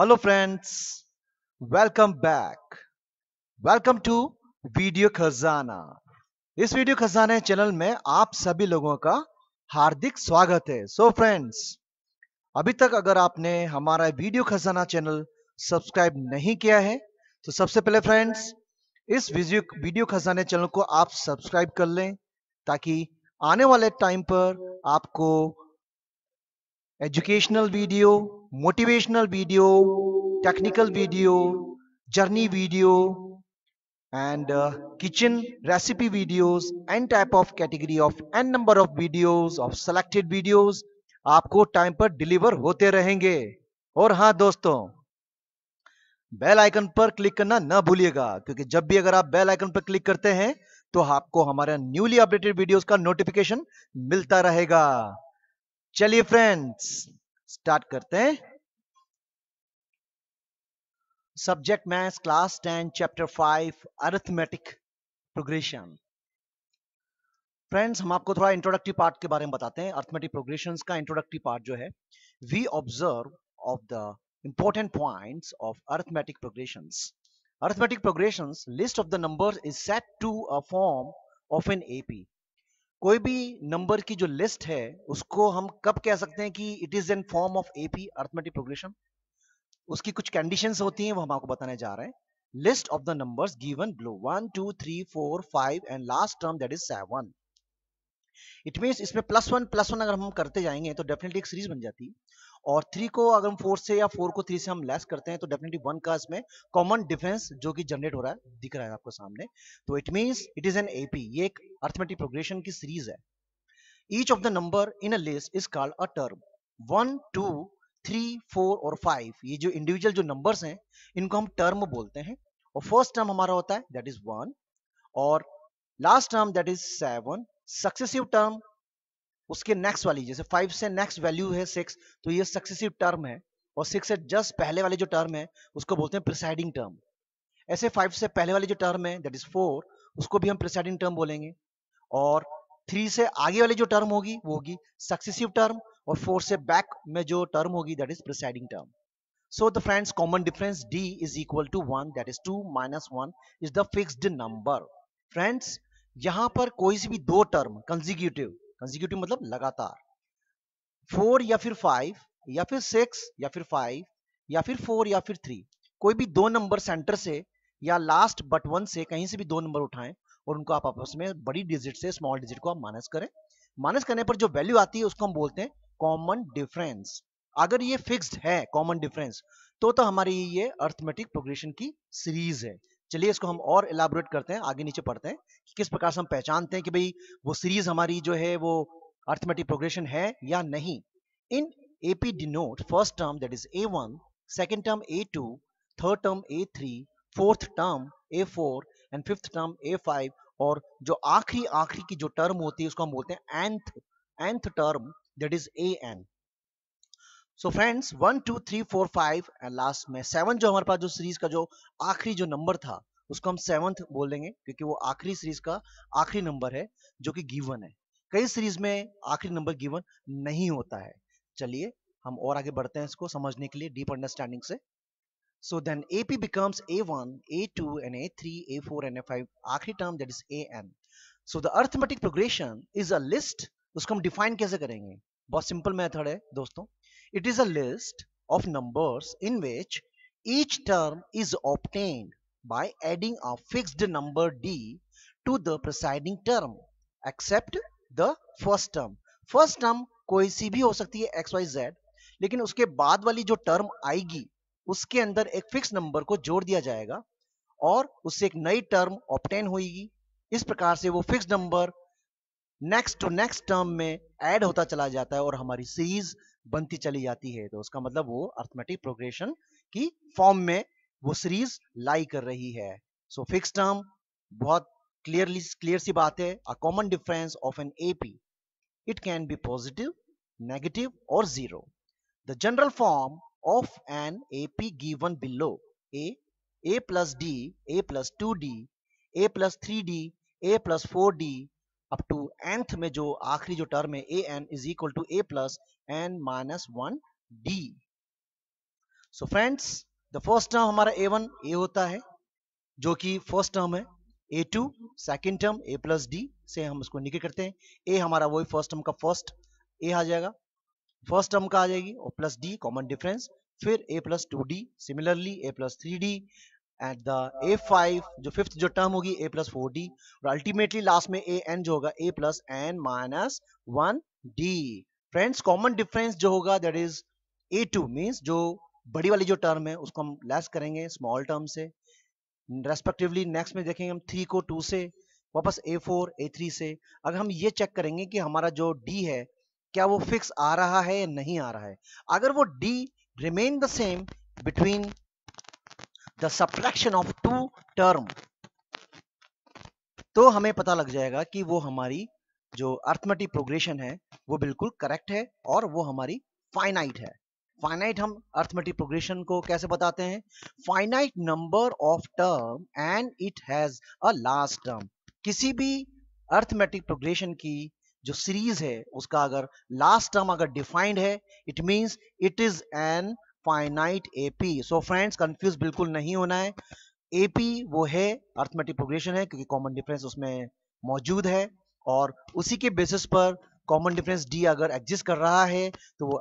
Hello friends welcome back welcome to video Khazana इस video खजाना channel में आप सभी लोगों का हार्दिक स्वागत है सो so फ्रेंड्स अभी तक अगर आपने हमारा वीडियो खजाना चैनल सब्सक्राइब नहीं किया है तो सबसे पहले फ्रेंड्स इस वीडियो वीडियो खजाने चैनल को आप सब्सक्राइब कर लें ताकि आने वाले टाइम पर आपको educational video motivational video, technical video, journey video and uh, kitchen recipe videos n type of category of n number of videos of selected videos आपको टाइम पर डिलीवर होते रहेंगे और हाँ दोस्तों बेल आइकन पर क्लिक करना ना भूलिएगा क्योंकि जब भी अगर आप बेल आइकन पर क्लिक करते हैं तो आपको हमारा न्यूली अपडेटेड वीडियोस का नोटिफिकेशन मिलता रहेगा चलिए फ्रेंड्स स्टार्ट करते हैं subject maths class ten chapter five arithmetic progression friends हम आपको थोड़ा इंट्रोडक्टिव पार्ट के बारे में बताते हैं अर्थमेटिक प्रोग्रेशन का इंट्रोडक्टिव पार्ट जो है we observe of the important points of arithmetic progression arithmetic progression list of the number is set to a form of an AP कोई भी नंबर की जो लिस्ट है उसको हम कब कह सकते हैं कि it is an form of AP arithmetic progression उसकी कुछ कंडीशंस होती हैं वो हम आपको बताने जा रहे हैं list of the number given below one two three four five and last term that is seven it mean इसमें प्लस वन प्लस वन अगर हम करते जाएंगे तो डेफिनेटली एक सीरीज बन जाती है और थ्री को अगर हम फोर से या फोर को थ्री से हम लेस करते हैं तो डेफिनेटली वन का इसमें कॉमन डिफेंस जो कि जनरेट हो रहा है दिख रहा है आपको सामने तो it means it is an AP ये एक अर्थमेटिक प्रोग्रेशन की सीरीज है each of the number in a list is called a term one two three four और फाइव ये जो इंडिविजुअल जो नंबर्स हैं इनको हम टर्म बोलते हैं और फर्स्ट टर्म हमारा होता है दैट इज वन और last term that is seven successive term उसके नेक्स्ट वाली जैसे फाइव से नेक्स्ट वैल्यू है सिक्स तो ये सक्सेसिव टर्म है और सिक्स से जस्ट पहले वाली जो टर्म है उसको बोलते हैं प्रिसाइडिंग टर्म ऐसे फाइव से पहले वाली जो टर्म है दैट इज फोर उसको भी हम प्रिसाइडिंग टर्म बोलेंगे और थ्री से आगे वाली जो टर्म होगी वो होगी सक्सेसिव टर्म और फोर से बैक में जो टर्म होगी that is preceding term so the friends common difference d is equal to one that is two minus one is the fixed number friends यहां पर कोई सी भी दो टर्म कंजिक्यूटिव कंजिक्यूटिव मतलब लगातार फोर या फिर फाइव या फिर सिक्स या फिर फाइव या फिर फोर या फिर थ्री कोई भी दो नंबर सेंटर से या लास्ट बट वन से कहीं से भी दो नंबर उठाएं और उनको आप आपस में बड़ी डिजिट से स्मॉल डिजिट को आप माइनस करें माइनस करने पर जो वैल्यू आती है उसको हम बोलते हैं कॉमन डिफरेंस अगर ये फिक्स्ड है कॉमन डिफरेंस तो तो हमारी ये अर्थमेटिक प्रोग्रेशन की सीरीज है चलिए इसको हम और इलाबोरेट करते हैं आगे नीचे पढ़ते हैं कि किस प्रकार से हम पहचानते हैं कि भाई वो सीरीज हमारी जो है वो अर्थमेटिक प्रोग्रेशन है या नहीं in first term that is a one second term a two third term a three fourth term a four and fifth term a five और जो आखिरी आखिरी की जो टर्म होती है उसको हम बोलते हैं nth nth term that is a n so friends one two three four five and last में सेवन जो हमारे पास जो सीरीज का जो आखिरी जो नंबर था उसको हम सेवंथ बोल देंगे क्योंकि वो आखिरी सीरीज का आखिरी नंबर है जो कि गिवन है कई सीरीज में आखिरी नंबर गिवन नहीं होता है चलिए हम और आगे बढ़ते हैं इसको समझने के लिए डीप अंडरस्टैंडिंग से so then a AP becomes one a two becomes a three a four A4 a five आखिरी term that is a n so the arithmetic progression is a list उसको हम define कैसे करेंगे बहुत simple method है दोस्तों It is a list of numbers in which each term is obtained by adding a fixed number d to the presiding term except the first term. First term कोई सी भी हो सकती है एक्स वाई जेड लेकिन उसके बाद वाली जो टर्म आएगी उसके अंदर एक फिक्स नंबर को जोड़ दिया जाएगा और उससे एक नई टर्म ऑप्टेन होगी इस प्रकार से वो fix number next to next term में ऐड होता चला जाता है और हमारी सीरीज बनती चली जाती है तो उसका मतलब वो अर्थमेटिक प्रोग्रेशन की फॉर्म में वो सीरीज लाई कर रही है सो फिक्स टर्म बहुत क्लियरली क्लियर सी बात है a common difference of an AP it can be positive negative और zero the general form of an AP given below a a plus d a plus two d a plus three d a plus four d up to nth में जो आखिरी जो term है a n is equal to a plus n minus one D so friends the first term हमारा a one ए होता है जो कि फर्स्ट टर्म है a two second term a plus d से हम उसको निकल करते हैं ए हमारा वही फर्स्ट टर्म का फर्स्ट ए आ जाएगा फर्स्ट टर्म का आ जाएगी और प्लस डी कॉमन डिफरेंस फिर a plus two d similarly a plus three d at the a five जो फिफ्थ जो टर्म होगी ए प्लस फोर डी और अल्टीमेटली लास्ट में ए एन जो होगा a plus n minus one d friends common difference जो होगा that is a two means जो बड़ी वाली जो टर्म है उसको हम लेस करेंगे स्मॉल टर्म से रेस्पेक्टिवली नेक्स्ट में देखेंगे हम थ्री को टू से वापस ए फोर ए थ्री से अगर हम ये चेक करेंगे कि हमारा जो डी है क्या वो फिक्स आ रहा है या नहीं आ रहा है अगर वो d remain the same between the subtraction of two term तो हमें पता लग जाएगा कि वो हमारी जो अर्थमेटिक प्रोग्रेशन है वो बिल्कुल करेक्ट है और वो हमारी फाइनाइट है फाइनाइट हम अर्थमेटिक प्रोग्रेशन को कैसे बताते हैं finite number of term and it has a last term किसी भी अर्थमेटिक प्रोग्रेशन की जो सीरीज है उसका अगर लास्ट टर्म अगर डिफाइंड है it means it is an finite AP so friends confuse बिल्कुल नहीं होना है एपी वो है अर्थमेटिक प्रोग्रेशन है क्योंकि कॉमन डिफरेंस उसमें मौजूद है और उसी के बेसिस पर कॉमन डिफरेंस डी अगर एग्जिस्ट कर रहा है तो वो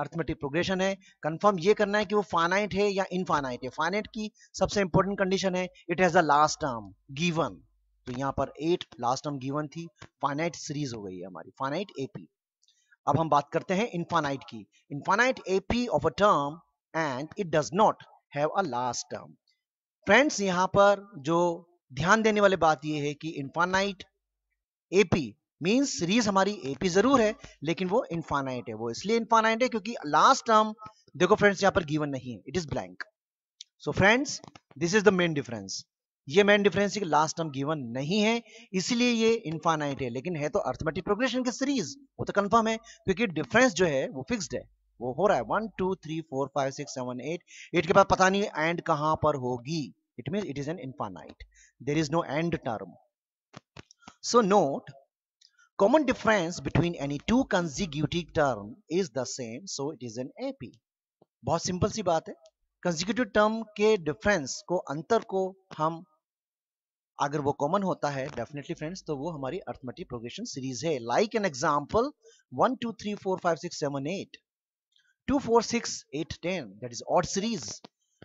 अर्थमेटिक प्रोग्रेशन है कंफर्म ये करना है कि वो फाइनाइट है या इनफाइनाइट है फाइनाइट की सबसे इंपॉर्टेंट कंडीशन है it has the last term given तो यहाँ पर एट लास्ट टर्म गिवन थी फाइनाइट सीरीज हो गई है हमारी फाइनाइट एपी अब हम बात करते हैं इनफाइनाइट की infinite AP of a term and it does not have a last term friends यहां पर जो ध्यान देने वाली बात यह है कि इंफानाइट एपी मीन सीरीज हमारी एपी जरूर है लेकिन वो इंफानाइट है वो इसलिए इन्फानाइट है क्योंकि लास्ट टर्म देखो फ्रेंड्स यहाँ पर गिवन नहीं है it is blank so friends this is the main difference ये मेन डिफरेंस है कि लास्ट टर्म गिवन नहीं है इसलिए ये इन्फानाइट है लेकिन है तो अर्थमेटिक प्रोग्रेशन की सीरीज वो तो कंफर्म है क्योंकि डिफरेंस जो है वो फिक्स्ड है वो हो रहा है one two three four five six seven eight eight के बाद पता नहीं एंड कहां पर होगी it mean it is an infinite there is no end term so note common difference between any two consecutive term is the same so it is an AP बहुत simple सी बात है कंजीक्यूटिव टर्म के difference को अंतर को हम अगर वो कॉमन होता है डेफिनेटली फ्रेंड्स तो वो हमारी अर्थमेटिक प्रोग्रेशन सीरीज है like an example one two three four five six seven eight 2, 4, 6, 8, 10. That is odd series.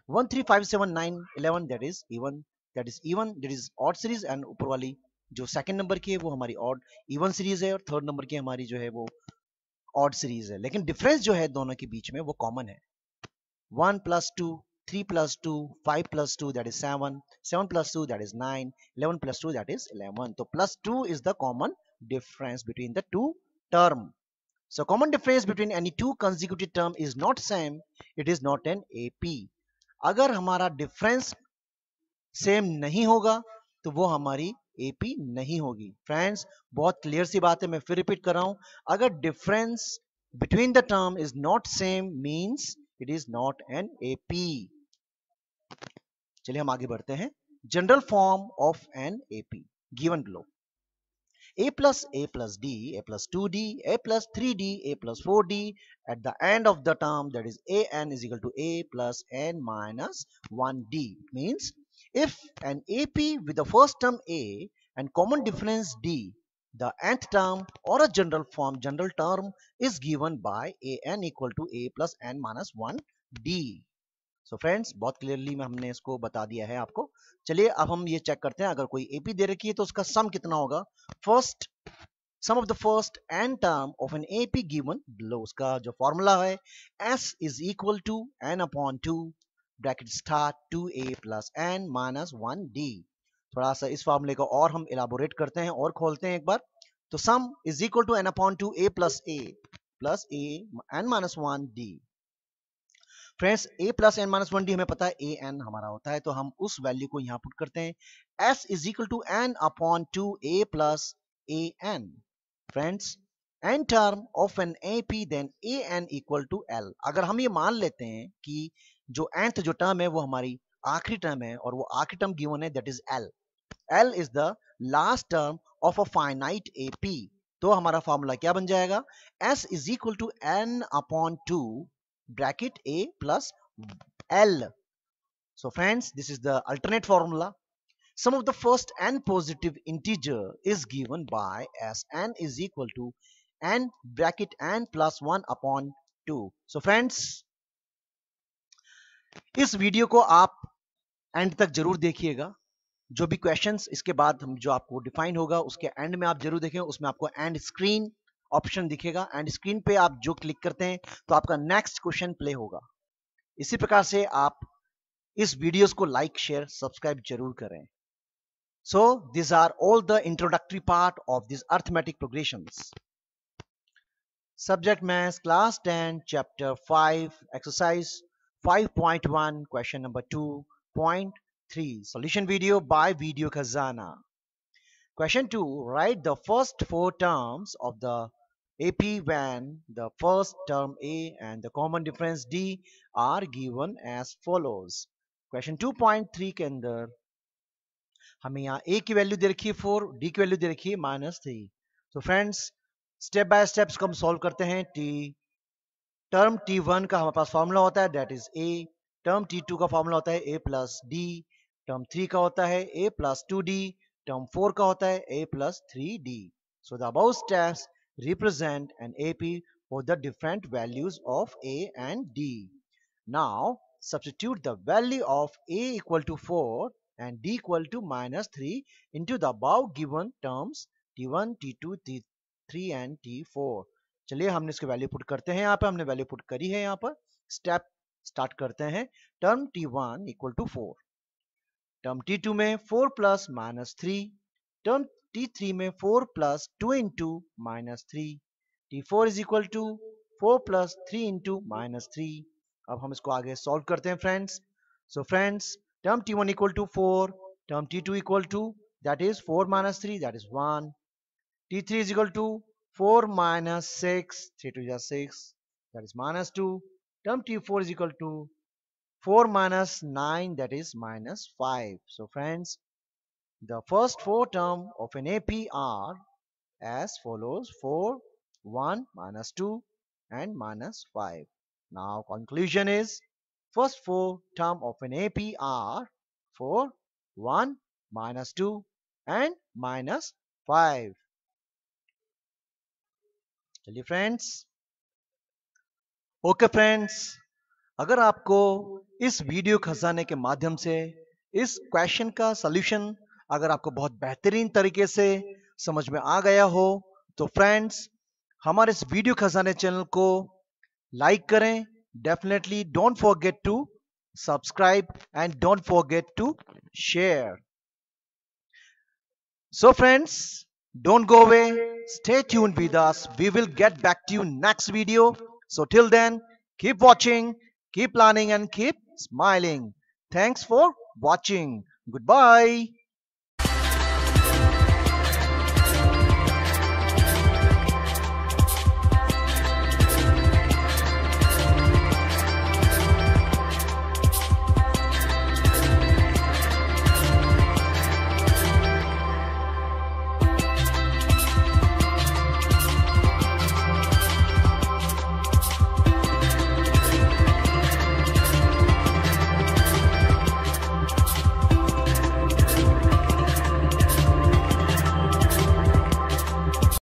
1, 3, 5, 7, 9, 11. That is even. That is even. That is odd series. And ऊपर वाली जो second number की है वो हमारी odd even series है और third number की हमारी जो है वो ऑड सीरीज है लेकिन डिफरेंस जो है दोनों के बीच में वो कॉमन है one plus two three plus two five plus two that is seven seven plus two that is nine eleven plus two that is eleven तो plus two is the common difference between the two term So common difference between any two consecutive term is not same, it is not an AP. अगर हमारा difference same नहीं होगा तो वो हमारी AP नहीं होगी फ्रेंड्स बहुत क्लियर सी बात है मैं फिर रिपीट कर रहा हूं अगर difference between the term is not same means it is not an AP चलिए हम आगे बढ़ते हैं general form of an AP given ग्लोब a plus a plus d a plus 2d a plus 3d a plus 4d at the end of the term that is a n is equal to a plus n minus 1d means if an ap with the first term a and common difference d the nth term or a general form general term is given by a n equal to a plus n minus 1 d so so friends बहुत clearly में हमने इसको बता दिया है आपको चलिए अब हम ये चेक करते हैं अगर कोई एपी दे रखी है तो उसका सम कितना होगा first sum of the first n term of an AP given below उसका जो फॉर्मूला है S is equal to n upon two bracket star two a plus n minus one d थोड़ा सा इस फॉर्मूले को और हम इलाबोरेट करते हैं और खोलते हैं एक बार तो sum is equal to n upon two a plus a plus a n minus one d friends a plus n minus one d हमें पता है ए एन हमारा होता है तो हम उस वैल्यू को यहाँ पुट करते हैं s is equal to n upon two a plus a n friends n term of n AP then a n equal to l अगर हम ये मान लेते हैं कि जो एंथ जो टर्म है वो हमारी आखिरी टर्म है और वो आखिरी टर्म गिवन है that is l l is the last term of a finite AP तो हमारा फॉर्मूला क्या बन जाएगा S is equal to n upon two bracket a plus l so friends this is the alternate formula sum of the first n positive integer is given by as n is equal to n bracket n plus 1 upon 2 so friends इस video को आप and तक जरूर देखिएगा जो भी questions इसके बाद हम जो आपको डिफाइन होगा उसके एंड में आप जरूर देखें उसमें आपको एंड स्क्रीन ऑप्शन दिखेगा एंड स्क्रीन पे आप जो क्लिक करते हैं तो आपका नेक्स्ट क्वेश्चन प्ले होगा इसी प्रकार से आप इस वीडियोस को लाइक शेयर सब्सक्राइब जरूर करें so this are all the introductory part of this arithmetic progression subject class ten chapter five exercise five point one question number two point three solution video by video Khazana question 2 write the first four terms of the AP when the first term A and the common difference D are given as follows. Question 2.3 के अंदर हमें यहाँ A की value दे रखी है 4, D की value दे रखी है माइनस थ्री तो फ्रेंड्स स्टेप बाय स्टेप्स को हम सॉल्व करते हैं T टर्म T1 का हमारे पास फॉर्मूला होता है date is A term T2 का फॉर्मूला होता है A प्लस डी टर्म 3 का होता है A plus two d term four का होता है A plus three d so the above steps represent an AP for the different values of A and D. Now substitute the value of A equal to 4 and D equal to minus 3 into the above given terms T1, T2, T3 and T4. चलिए हमने इसके value put करते हैं यहाँ पे हमने value put करी है यहाँ पर स्टेप स्टार्ट करते हैं term T1 one equal to four term T2 में 4 plus minus three term T three में four plus two into minus three T four is equal to four plus three into minus three अब हम इसको आगे solve करते हैं friends so friends term T one equal to four term T two equal to that is four minus three that is one T three is equal to four minus six three two is six that is minus two term t4 is equal to 4 minus 9 that is minus 5 so friends The first four term of an AP are as follows 4, 1, minus 2 and minus 5. Now conclusion is first four term of an AP are 4, 1, minus 2 and minus 5. Tell चलिए friends. Okay friends. अगर आपको इस video खजाने के माध्यम से इस question का सलूशन अगर आपको बहुत बेहतरीन तरीके से समझ में आ गया हो तो फ्रेंड्स हमारे इस वीडियो खजाने चैनल को लाइक करें definitely don't forget to subscribe and don't forget to share so friends don't go away stay tune with us we will get back to you next video so till then keep watching keep planning and keep smiling thanks for watching good bye